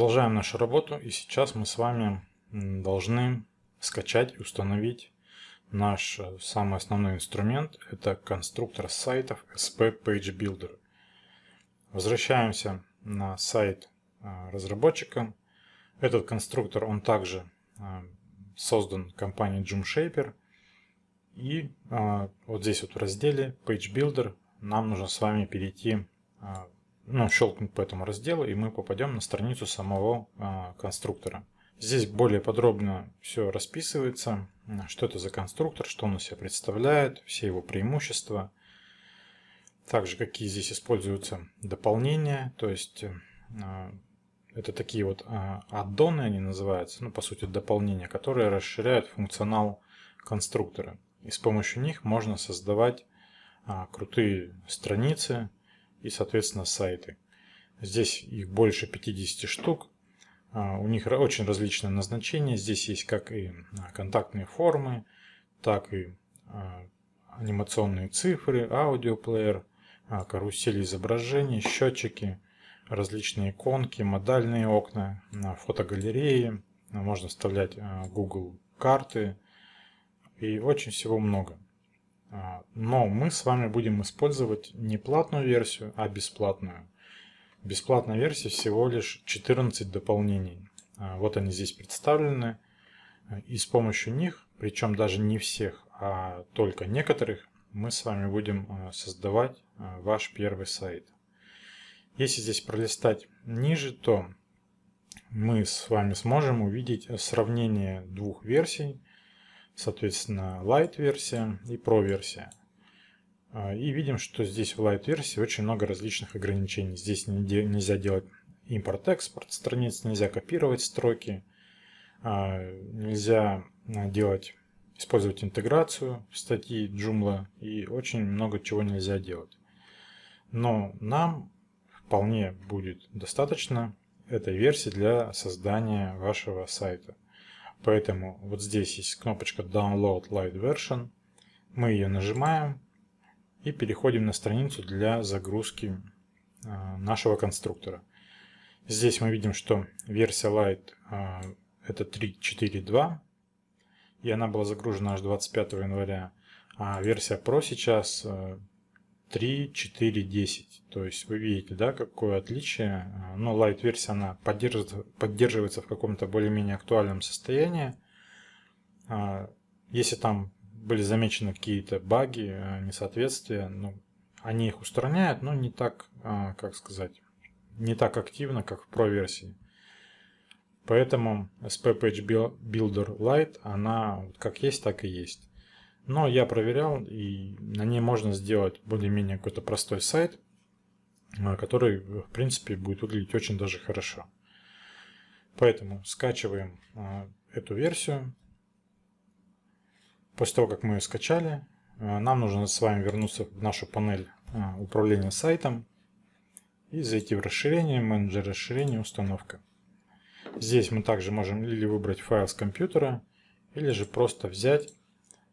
Продолжаем нашу работу и сейчас мы с вами должны скачать и установить наш э, самый основной инструмент. Это конструктор сайтов SP Page Builder. Возвращаемся на сайт э, разработчика. Этот конструктор, он также э, создан компанией Joomshaper. И вот здесь вот в разделе Page Builder нам нужно с вами перейти ну, щелкнуть по этому разделу, и мы попадем на страницу самого э, конструктора. Здесь более подробно все расписывается, что это за конструктор, что он из себя представляет, все его преимущества, также какие здесь используются дополнения, то есть э, это такие вот э, аддоны они называются, ну, по сути, дополнения, которые расширяют функционал конструктора. И с помощью них можно создавать крутые страницы, и, соответственно, сайты. Здесь их больше 50 штук. А, у них очень различное назначение. Здесь есть как и а, контактные формы, так и а, анимационные цифры, аудиоплеер, карусели изображений, счетчики, различные иконки, модальные окна, фотогалереи. Можно вставлять Google карты и очень всего много. А, но мы с вами будем использовать не платную версию, а бесплатную. Бесплатная версия всего лишь 14 дополнений. А, вот они здесь представлены. А, и с помощью них, причем даже не всех, а только некоторых, мы с вами будем создавать ваш первый сайт. Если здесь пролистать ниже, то мы с вами сможем увидеть э, сравнение двух версий соответственно, light версия и pro версия. А, и видим, что здесь в light версии очень много различных ограничений. Здесь нельзя делать импорт-экспорт страниц, нельзя копировать строки, а, нельзя а, делать, использовать интеграцию в статьи Joomla и очень много чего нельзя делать. Но нам вполне будет достаточно этой версии для создания вашего сайта. Поэтому вот здесь есть кнопочка Download Light Version. Мы ее нажимаем и переходим на страницу для загрузки а, нашего конструктора. Здесь мы видим, что версия Light а, это 3.4.2 и она была загружена аж 25 января. А версия Pro сейчас а, 3, 4, 10. То есть вы видите, да, какое отличие. Но э, ну, Light версия она поддерживается в каком-то более-менее актуальном состоянии. А, если там были замечены какие-то баги, э, несоответствия, ну, они их устраняют, но не так, э, как сказать, не так активно, как в Pro версии. Поэтому SP Page Builder Lite, она как есть, так и есть. Но я проверял, и на ней можно сделать более-менее какой-то простой сайт, э, который, в принципе, будет выглядеть очень даже хорошо. Поэтому скачиваем э, эту версию. После того, как мы ее скачали, э, нам нужно с вами вернуться в нашу панель управления сайтом и зайти в расширение, менеджер расширения, установка. Здесь мы также можем или выбрать файл с компьютера, или же просто взять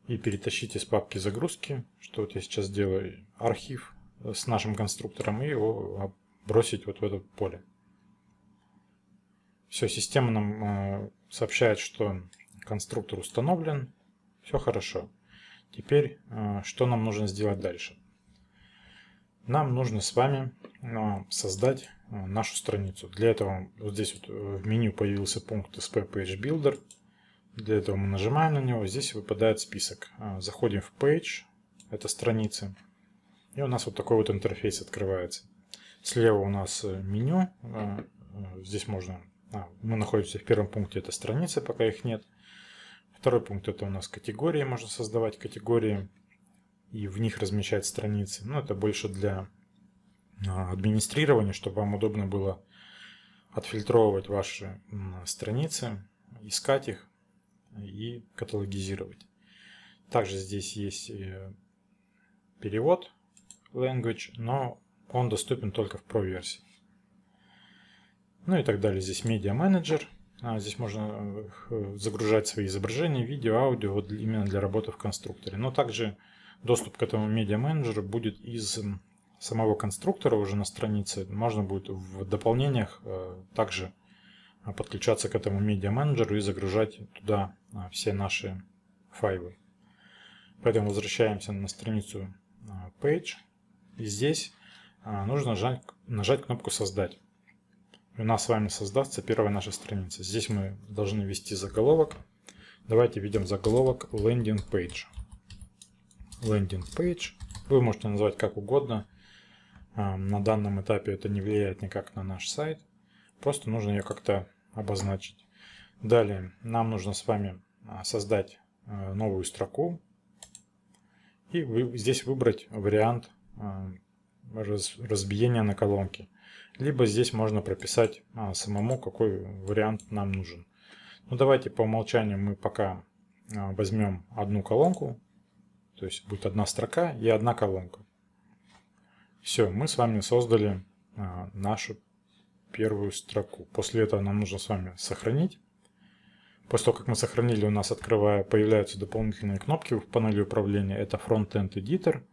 и перетащить из папки загрузки, что вот я сейчас делаю, архив э, с нашим конструктором и его а, бросить вот в это поле. Все, система нам э, сообщает, что конструктор установлен, все хорошо. Теперь, э, что нам нужно сделать дальше? Нам нужно с вами создать нашу страницу. Для этого вот здесь вот в меню появился пункт SP Page Builder – для этого мы нажимаем на него, здесь выпадает список. А, заходим в Page, это страницы, и у нас вот такой вот интерфейс открывается. Слева у нас э, меню, а, э, здесь можно... А, мы находимся в первом пункте, это страницы, пока их нет. Второй пункт это у нас категории, можно создавать категории и в них размещать страницы. Но ну, это больше для а, администрирования, чтобы вам удобно было отфильтровывать ваши страницы, искать их, и каталогизировать. Также здесь есть э, перевод language, но он доступен только в Pro версии. Ну и так далее. Здесь Media Manager. А, здесь можно э, загружать свои изображения, видео, аудио вот именно для работы в конструкторе. Но также доступ к этому Media Manager будет из самого конструктора уже на странице. Можно будет в дополнениях э, также а, подключаться к этому медиа менеджеру и загружать туда а, все наши файлы. Поэтому возвращаемся на страницу а, Page. И здесь нужно нажать, нажать кнопку «Создать». у нас с вами создастся первая наша страница. Здесь мы должны ввести заголовок. Давайте введем заголовок landing Page. Landing Page. Вы можете назвать как угодно. На данном этапе это не влияет никак на наш сайт. Просто нужно ее как-то обозначить. Далее нам нужно с вами а, создать а, новую строку и здесь выбрать вариант а, разбиения на колонки. Либо здесь можно прописать а, самому, какой вариант нам нужен. Ну давайте по умолчанию мы пока возьмем одну колонку, то есть будет одна строка и одна колонка. Все, мы с вами создали нашу первую строку. После этого нам нужно с вами сохранить. После того, как мы сохранили, у нас открывая, появляются дополнительные кнопки в панели управления. Это Frontend Editor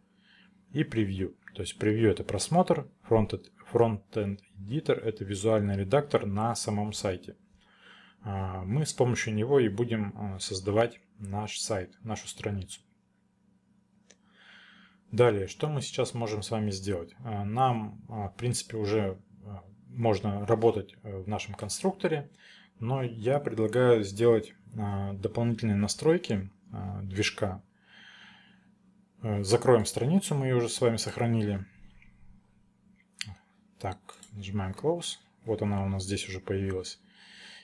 и Preview. То есть Preview это просмотр, Frontend, Frontend Editor это визуальный редактор на самом сайте. А, мы с помощью него и будем а, создавать наш сайт, нашу страницу. Далее, что мы сейчас можем с вами сделать? А, нам, в принципе, уже можно работать э, в нашем конструкторе, но я предлагаю сделать а, дополнительные настройки а, движка. Э, закроем страницу, мы ее уже с вами сохранили. Так, нажимаем Close. Вот она у нас здесь уже появилась.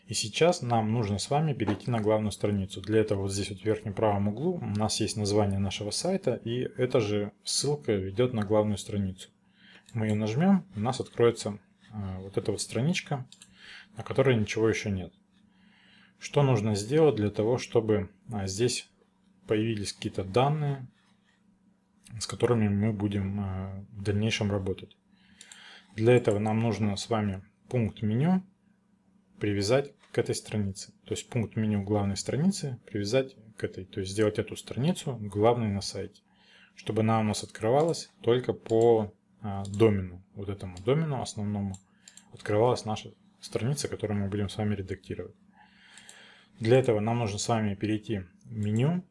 И сейчас нам нужно с вами перейти на главную страницу. Для этого вот здесь вот в верхнем правом углу у нас есть название нашего сайта, и эта же ссылка ведет на главную страницу. Мы ее нажмем, у нас откроется Э, вот эта вот страничка, на которой ничего еще нет. Что нужно сделать для того, чтобы э, здесь появились какие-то данные, с которыми мы будем э, в дальнейшем работать. Для этого нам нужно с вами пункт меню привязать к этой странице. То есть пункт меню главной страницы привязать к этой. То есть сделать эту страницу главной на сайте, чтобы она у нас открывалась только по а, домену, вот этому домену основному, открывалась наша страница, которую мы будем с вами редактировать. Для этого нам нужно с вами перейти в меню,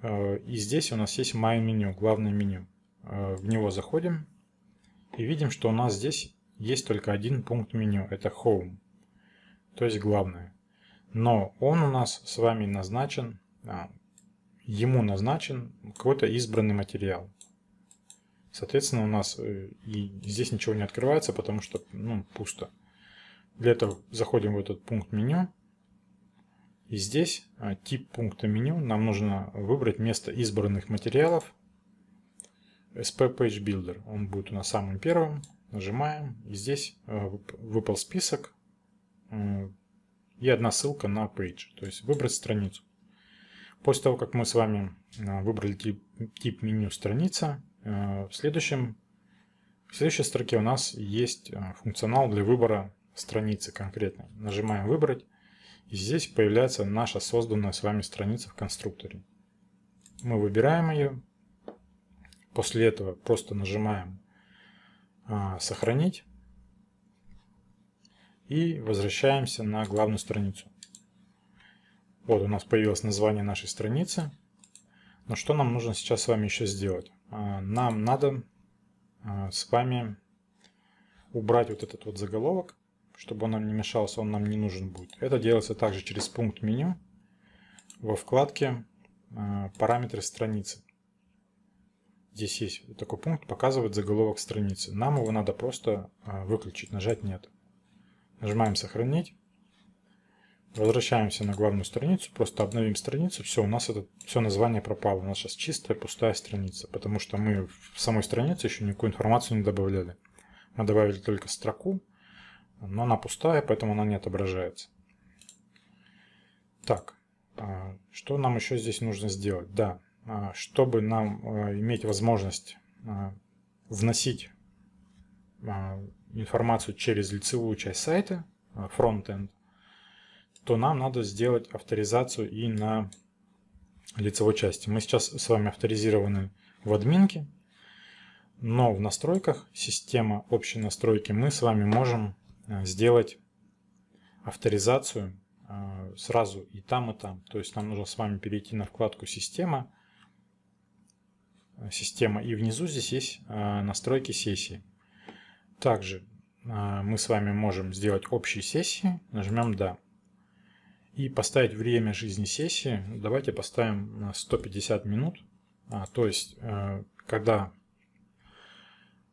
э, и здесь у нас есть My меню, главное меню. Э, в него заходим и видим, что у нас здесь есть только один пункт меню, это Home, то есть главное. Но он у нас с вами назначен, а, ему назначен какой-то избранный материал. Соответственно, у нас э, и здесь ничего не открывается, потому что ну, пусто. Для этого заходим в этот пункт меню. И здесь а, тип пункта меню нам нужно выбрать место избранных материалов. SP Page Builder. Он будет у нас самым первым. Нажимаем. И здесь э, выпал список. Э, и одна ссылка на page. То есть выбрать страницу. После того, как мы с вами выбрали тип, тип меню страница, Э, в, следующем, в следующей строке у нас есть э, функционал для выбора страницы конкретной. Нажимаем «Выбрать», и здесь появляется наша созданная с вами страница в конструкторе. Мы выбираем ее, после этого просто нажимаем э, «Сохранить» и возвращаемся на главную страницу. Вот у нас появилось название нашей страницы. Но что нам нужно сейчас с вами еще сделать? А, нам надо а, с вами убрать вот этот вот заголовок, чтобы он нам не мешался, он нам не нужен будет. Это делается также через пункт меню во вкладке а, «Параметры страницы». Здесь есть такой пункт показывает заголовок страницы». Нам его надо просто выключить, нажать «Нет». Нажимаем «Сохранить». Возвращаемся на главную страницу, просто обновим страницу. Все, у нас это все название пропало. У нас сейчас чистая пустая страница, потому что мы в самой странице еще никакую информацию не добавляли. Мы добавили только строку, но она пустая, поэтому она не отображается. Так, а, что нам еще здесь нужно сделать? Да, а, чтобы нам а, иметь возможность вносить информацию через лицевую часть сайта, фронтенд, то нам надо сделать авторизацию и на лицевой части. Мы сейчас с вами авторизированы в админке, но в настройках система общей настройки мы с вами можем э, сделать авторизацию э, сразу и там, и там. То есть нам нужно с вами перейти на вкладку «Система», э, «Система» и внизу здесь есть настройки сессии. Также мы с вами можем сделать общие сессии, нажмем «Да» и поставить время жизни сессии. Давайте поставим 150 минут. А, то есть, э, когда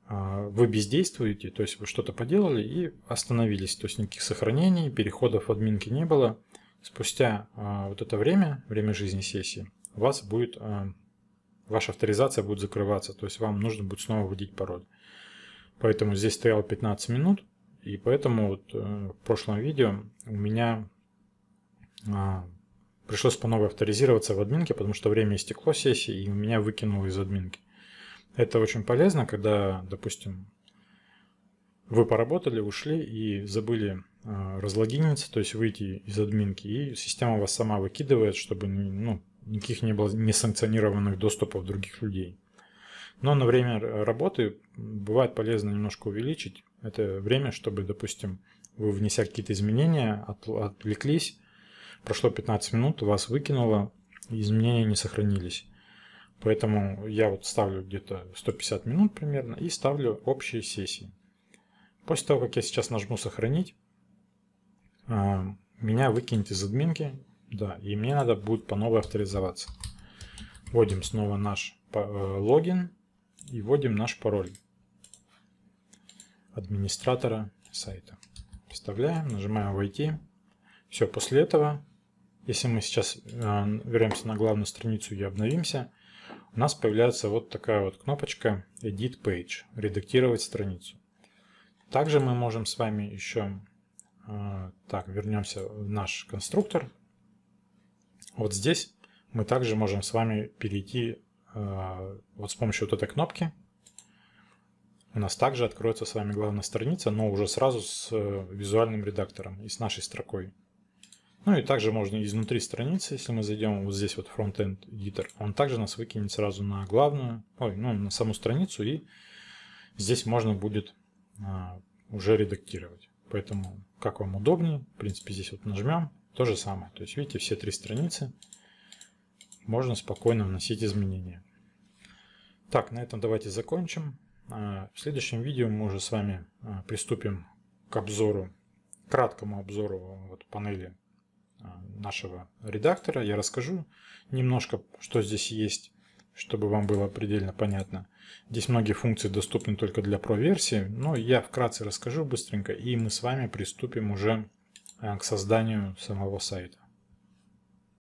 э, вы бездействуете, то есть вы что-то поделали и остановились, то есть никаких сохранений, переходов в админки не было. Спустя э, вот это время, время жизни сессии, у вас будет, ваша авторизация будет закрываться, то есть вам нужно будет снова вводить пароль. Поэтому здесь стояло 15 минут, и поэтому вот в прошлом видео у меня а, пришлось по новой авторизироваться в админке, потому что время истекло сессии, и меня выкинуло из админки. Это очень полезно, когда, допустим, вы поработали, ушли и забыли а, разлогиниться, то есть выйти из админки, и система вас сама выкидывает, чтобы ну, никаких не было несанкционированных доступов других людей. Но на время работы бывает полезно немножко увеличить это время, чтобы, допустим, вы внеся какие-то изменения, отвлеклись, Прошло 15 минут, вас выкинуло, изменения не сохранились. Поэтому я вот ставлю где-то 150 минут примерно и ставлю общие сессии. После того, как я сейчас нажму «Сохранить», а, меня выкинет из админки, да, и мне надо будет по новой авторизоваться. Вводим снова наш э, логин и вводим наш пароль администратора сайта. Вставляем, нажимаем «Войти». Все, после этого если мы сейчас а, вернемся на главную страницу и обновимся, у нас появляется вот такая вот кнопочка Edit Page, редактировать страницу. Также мы можем с вами еще, а, так, вернемся в наш конструктор. Вот здесь мы также можем с вами перейти а, вот с помощью вот этой кнопки. У нас также откроется с вами главная страница, но уже сразу с э, визуальным редактором и с нашей строкой. Ну и также можно изнутри страницы, если мы зайдем вот здесь вот Frontend Editor, он также нас выкинет сразу на главную, ой, ну на саму страницу, и здесь можно будет а, уже редактировать. Поэтому как вам удобнее, в принципе здесь вот нажмем, то же самое. То есть видите, все три страницы можно спокойно вносить изменения. Так, на этом давайте закончим. А, в следующем видео мы уже с вами а, приступим к обзору, краткому обзору а, вот панели а, нашего редактора. Я расскажу немножко, что здесь есть, чтобы вам было предельно понятно. Здесь многие функции доступны только для Pro-версии, но я вкратце расскажу быстренько, и мы с вами приступим уже а, к созданию самого сайта.